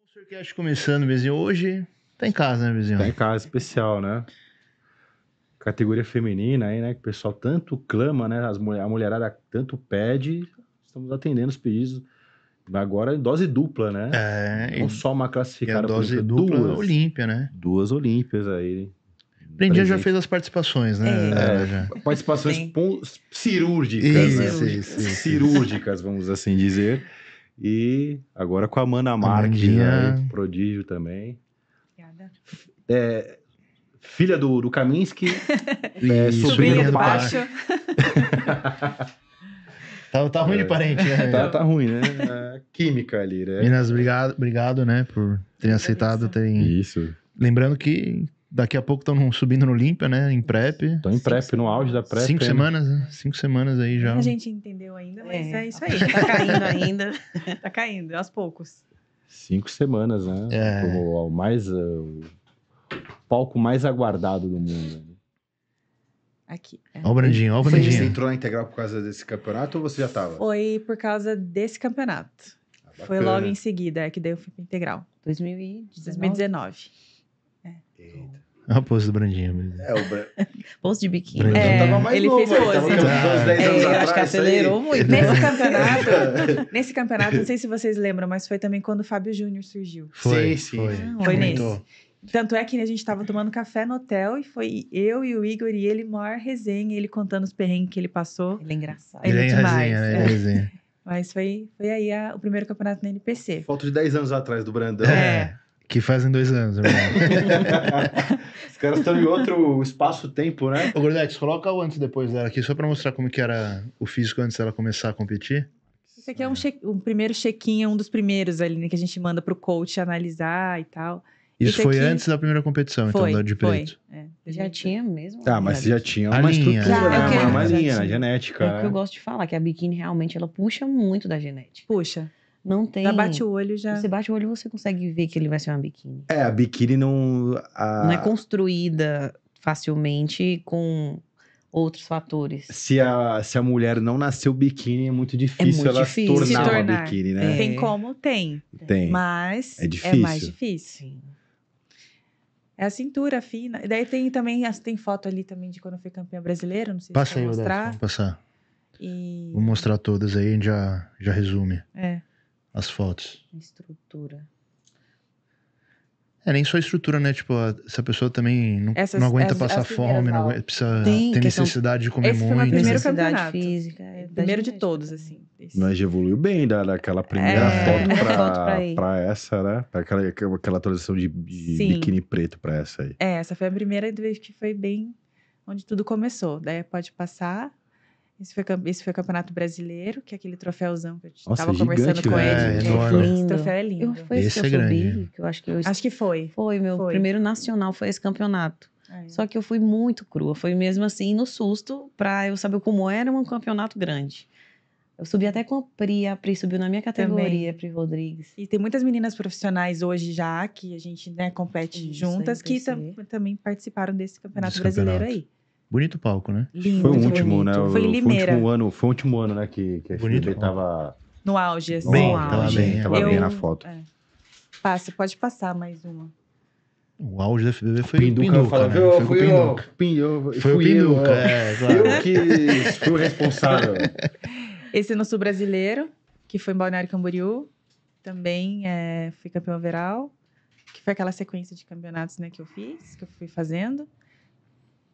Monstercast começando, vizinho. Hoje tá em casa, né, vizinho? Tá em casa, especial, né? Categoria feminina aí, né? Que o pessoal tanto clama, né? As, a mulherada tanto pede. Estamos atendendo os pedidos. Agora em dose dupla, né? É. Não e, só uma classificada. E a dose dupla, duas, Olímpia, né? Duas Olímpias aí. Prendinha já fez as participações, né? É, é, participações cirúrgicas, isso, né? cirúrgicas, vamos assim dizer. E agora com a Mana Marques, né? prodígio também. Obrigada. É, filha do, do Kaminsky, é, sobrinha do baixo. tá, tá ruim de é. parente, né? Tá, tá ruim, né? É química ali, né? Minas, obrigado, obrigado né, por terem aceitado, terem... Isso. Lembrando que Daqui a pouco estão subindo no Olímpia, né? Em prep. Estão em prep, no auge da prep. Cinco semanas, né? Cinco semanas aí já. A gente entendeu ainda, mas é, é isso aí. Tá caindo ainda. tá caindo, aos poucos. Cinco semanas, né? É. Como o mais... O palco mais aguardado do mundo. Né? Aqui. É. o Brandinho, olha o Brandinho. Você, entrou na integral por causa desse campeonato ou você já estava? Foi por causa desse campeonato. Ah, Foi logo em seguida, é que daí eu fui pra integral. 2019. 2019. Eita. o é poço do Brandinho. Mesmo. É, o Brandinho. poço de biquíni. É, tava mais ele novo, fez pose. Ele tava, é, eu acho que acelerou muito. Nesse campeonato, nesse campeonato, não sei se vocês lembram, mas foi também quando o Fábio Júnior surgiu. Foi, sim, Foi, ah, foi nesse. Tanto é que a gente estava tomando café no hotel e foi eu e o Igor e ele, maior resenha, ele contando os perrengues que ele passou. Ele é engraçado. Ele, é demais. Resenha, né? é. resenha. Mas foi, foi aí a, o primeiro campeonato na NPC. Foto de 10 anos atrás do Brandão. É. é. Que fazem dois anos, irmão. Os caras estão em outro espaço-tempo, né? Ô, Gordex, coloca o antes e depois dela aqui, só pra mostrar como que era o físico antes dela começar a competir. Isso aqui é um, check, um primeiro check-in, é um dos primeiros ali, né, que a gente manda pro coach analisar e tal. Isso Esse foi aqui... antes da primeira competição, então, foi, então, da de peito. É, já tinha mesmo. Tá, mas você já tinha uma linha. estrutura, né? uma, uma linha genética. É o que eu né? gosto de falar, que a biquíni realmente ela puxa muito da genética. Puxa. Não tem. Já bate o olho, já. Você bate o olho, você consegue ver que ele vai ser uma biquíni. É, a biquíni não. A... Não é construída facilmente com outros fatores. Se a, se a mulher não nasceu biquíni, é muito difícil é muito ela difícil. Tornar se tornar uma biquíni, né? É. Tem como? Tem. Tem. Mas é, difícil. é mais difícil. É a cintura fina. E daí tem também, tem foto ali também de quando eu fui campeã brasileira, não sei Passa se aí, mostrar. E... Vou mostrar todas aí, a gente já, já resume. É as fotos. Estrutura. É, nem só estrutura, né? Tipo, essa pessoa também não, Essas, não aguenta as, passar as fome, não aguenta, precisa tem ter necessidade de comer muito. Esse primeiro né? Física, é, primeiro é, de todos, assim. Esse. Mas evoluiu bem da, né? daquela primeira é, foto, pra, pra, essa, né? aquela, aquela atualização de, de biquíni preto pra essa aí. É, essa foi a primeira vez que foi bem onde tudo começou. Daí pode passar esse foi, esse foi o Campeonato Brasileiro, que é aquele troféuzão que a gente estava é conversando com ele. É, é lindo. Esse troféu é lindo. Eu, foi esse, esse que é eu é subi, né? que eu acho que eu... Acho que foi. Foi, meu foi. primeiro nacional foi esse campeonato. É. Só que eu fui muito crua, foi mesmo assim, no susto, para eu saber como era um campeonato grande. Eu subi até com a Pri, a Pri subiu na minha categoria, Também. Pri Rodrigues. E tem muitas meninas profissionais hoje já, que a gente né, compete Isso, juntas, que tam, também participaram desse campeonato brasileiro aí. Bonito palco, né? Lindo, foi o último, né? bonito. né? Foi Limeira. Foi o último ano, foi o último ano, né? Que, que a gente tava. No auge, assim. Bem, no tava auge. bem, tava Eu... bem na foto. É. Passa, pode passar mais uma. O auge da FBB foi o Pinduca, falo, né? Foi, foi, o Pinduca. Foi o Pinduca, é, claro. Eu que fui o responsável. Esse no sul brasileiro, que foi em Balneário Camboriú, também é, fui campeão overall, que foi aquela sequência de campeonatos né, que eu fiz, que eu fui fazendo.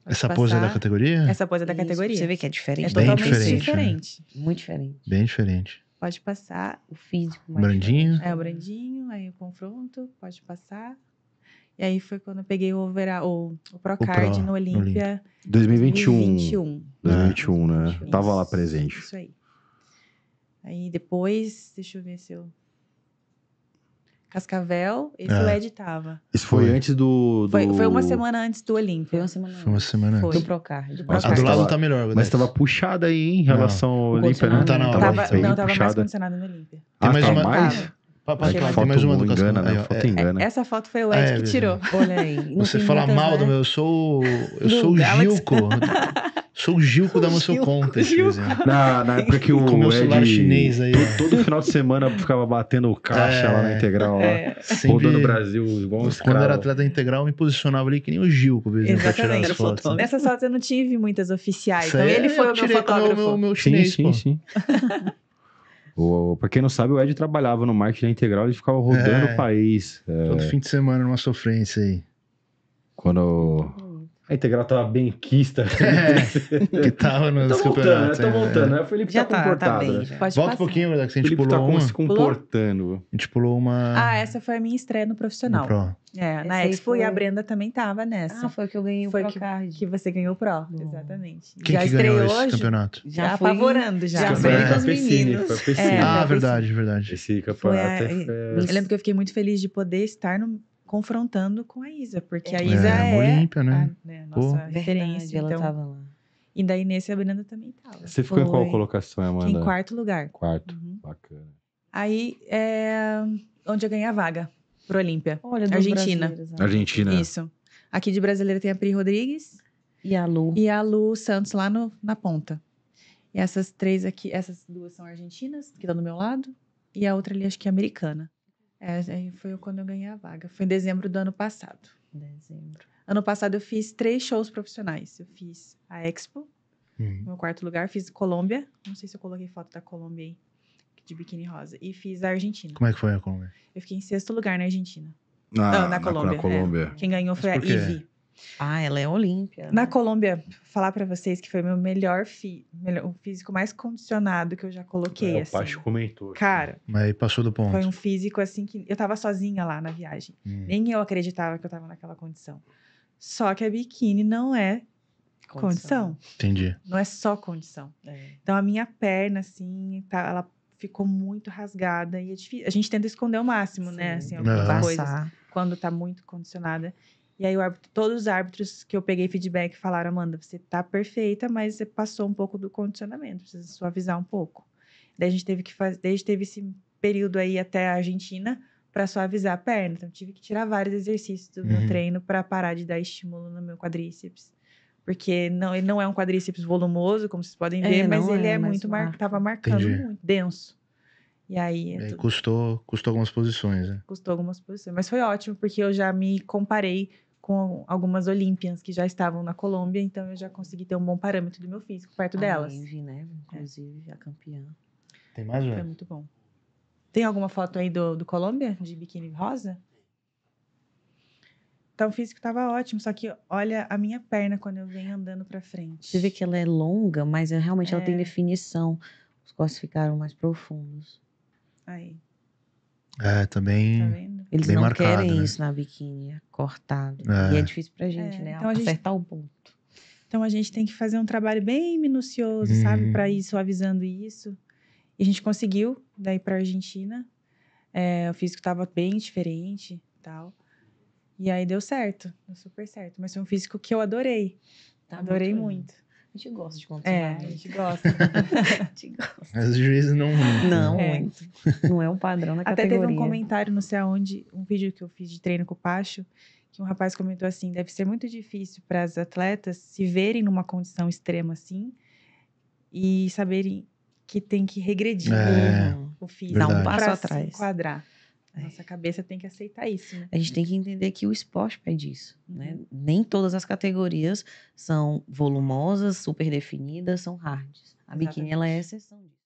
Essa passar. pose é da categoria? Essa pose é da Isso, categoria. Você vê que é diferente. É totalmente diferente. Né? diferente. Né? Muito diferente. Bem diferente. Pode passar o físico. Mais brandinho. Diferente. É, o brandinho, aí o confronto, pode passar. E aí foi quando eu peguei o, overall, o, o Procard Pro, no Olímpia. 2021. 2021. 2021, né? 2021. Tava lá presente. Isso aí. Aí depois, deixa eu ver se eu Cascavel e é. Fred tava. Isso foi, foi antes do, do... Foi, foi, uma semana antes do Olímpia. Foi uma semana antes. Foi uma semana antes. Foi. Então, do Procard. Do do lado não tá melhor. Mas tava puxada aí em relação não. ao Olímpia. Não tá né? na hora. Tava, tá não, tava puxada. mais condicionado no Olímpia. Ah, tá ah Tem mais uma... mais? Papai, é foto mais uma do engana, né? foto é, é, engana. Essa foto foi o Ed é, que é. tirou. Olha aí. Você fala mal do meu, eu sou. Eu sou o Gilco. Sou o Gilco da Mansão Contas. Na, na época que o Com meu Ed, chinês aí. É. Todo final de semana ficava batendo caixa é, lá na é, Integral, é. lá, é. Sempre, rodando o Brasil igual um Quando era atleta integral, me posicionava ali que nem o Gilco, mesmo, pra tirar as fotos. Né? eu não tive muitas oficiais, então ele foi o meu fotógrafo. Meu, meu chinês, sim, sim, pô. sim. O, pra quem não sabe, o Ed trabalhava no marketing integral, e ficava rodando é, o país. É, todo fim de semana numa sofrência aí. Quando a integral tava benquista. É, que tava nos tão campeonatos. Voltando, é. voltando, né? O Felipe já tá, tá, tá comportado. Tá bem, né? Volta passar. um pouquinho, Verdade, que a gente Felipe tá pulou tá uma. se comportando. Pulou? A gente pulou uma... Ah, essa foi a minha estreia no profissional. No pro. É, essa na Expo foi... e a Brenda também tava nessa. Ah, foi que eu ganhei o foi Pro que, Card. que você ganhou o Pro, oh. exatamente. Quem já que estreou ganhou hoje? esse campeonato? Já, já apavorando, já. Já foi é. com os né? meninos. ah, né? verdade, verdade. Esse campeonato é... Eu lembro que eu fiquei muito feliz de poder estar no confrontando com a Isa, porque a é. Isa é, é Olímpia, né? A, né, a nossa Pô. referência. Verdade, então, ela tava lá. E daí nesse a Brenda também tava. Você ficou Foi. em qual colocação, Amanda? Fiquei em quarto lugar. Quarto, uhum. bacana. Aí é onde eu ganhei a vaga pro Olímpia. Olha, Argentina. Argentina. Isso. Aqui de brasileira tem a Pri Rodrigues. E a Lu. E a Lu Santos lá no, na ponta. E essas três aqui, essas duas são argentinas, que estão do meu lado. E a outra ali, acho que é americana. É, aí é, foi quando eu ganhei a vaga. Foi em dezembro do ano passado. Dezembro. Ano passado eu fiz três shows profissionais. Eu fiz a Expo, uhum. meu quarto lugar. Fiz Colômbia. Não sei se eu coloquei foto da Colômbia aí, de biquíni rosa. E fiz a Argentina. Como é que foi a Colômbia? Eu fiquei em sexto lugar na Argentina. Na, ah, não, na Colômbia. na Colômbia. É. Quem ganhou foi a Ivy. Ah, ela é olímpia. Na né? Colômbia, falar para vocês que foi meu melhor, fi, melhor, o físico mais condicionado que eu já coloquei. É, o assim. Pacho comentou. Cara. Mas aí passou do ponto. Foi um físico assim que eu tava sozinha lá na viagem. Hum. Nem eu acreditava que eu tava naquela condição. Só que a biquíni não é condição. condição. Entendi. Não é só condição. É. Então a minha perna, assim, tá, ela ficou muito rasgada e é difícil. A gente tenta esconder o máximo, né? Sim. né? Assim, algumas uhum. coisas. Quando tá muito condicionada. E aí árbitro, todos os árbitros que eu peguei feedback falaram, Amanda, você tá perfeita, mas você passou um pouco do condicionamento, precisa suavizar um pouco. Daí a gente teve que fazer, desde teve esse período aí até a Argentina para suavizar a perna. Então tive que tirar vários exercícios do uhum. meu treino para parar de dar estímulo no meu quadríceps. Porque não, ele não é um quadríceps volumoso, como vocês podem é, ver, é, mas ele é, é muito mar... tava marcando Entendi. muito, denso. E aí, é tudo... custou, custou algumas posições, né? Custou algumas posições, mas foi ótimo porque eu já me comparei com algumas olímpias que já estavam na Colômbia, então eu já consegui ter um bom parâmetro do meu físico perto a delas. Envy, né? É. Inclusive, é. a campeã. Tem mais, Foi muito bom. Tem alguma foto aí do, do Colômbia, de biquíni rosa? Então, o físico estava ótimo, só que olha a minha perna quando eu venho andando para frente. Você vê que ela é longa, mas é, realmente é. ela tem é. definição. Os cortes ficaram mais profundos. Aí. É, também. Tá eles Bem não marcado, querem né? isso na biquíni, é cortado. É. E é difícil pra gente, é, né? Então acertar gente... o ponto. Então a gente tem que fazer um trabalho bem minucioso, sabe, para uhum. ir suavizando isso. E a gente conseguiu, daí para Argentina. É, o físico estava bem diferente, tal. E aí deu certo, deu super certo. Mas foi um físico que eu adorei, tá adorei muito. A gente gosta de controlar. É, a gente gosta. a gente gosta. Mas os juízes não. Não, é. não é um padrão na Até categoria. Até teve um comentário, não sei aonde, um vídeo que eu fiz de treino com o Pacho, que um rapaz comentou assim: deve ser muito difícil para as atletas se verem numa condição extrema assim e saberem que tem que regredir é, o físico. Dar um passo atrás. Se enquadrar. Nossa cabeça tem que aceitar isso. Né? A gente tem que entender que o esporte pede é isso. Né? Uhum. Nem todas as categorias são volumosas, super definidas, são hards. A biquíni ela é a exceção disso.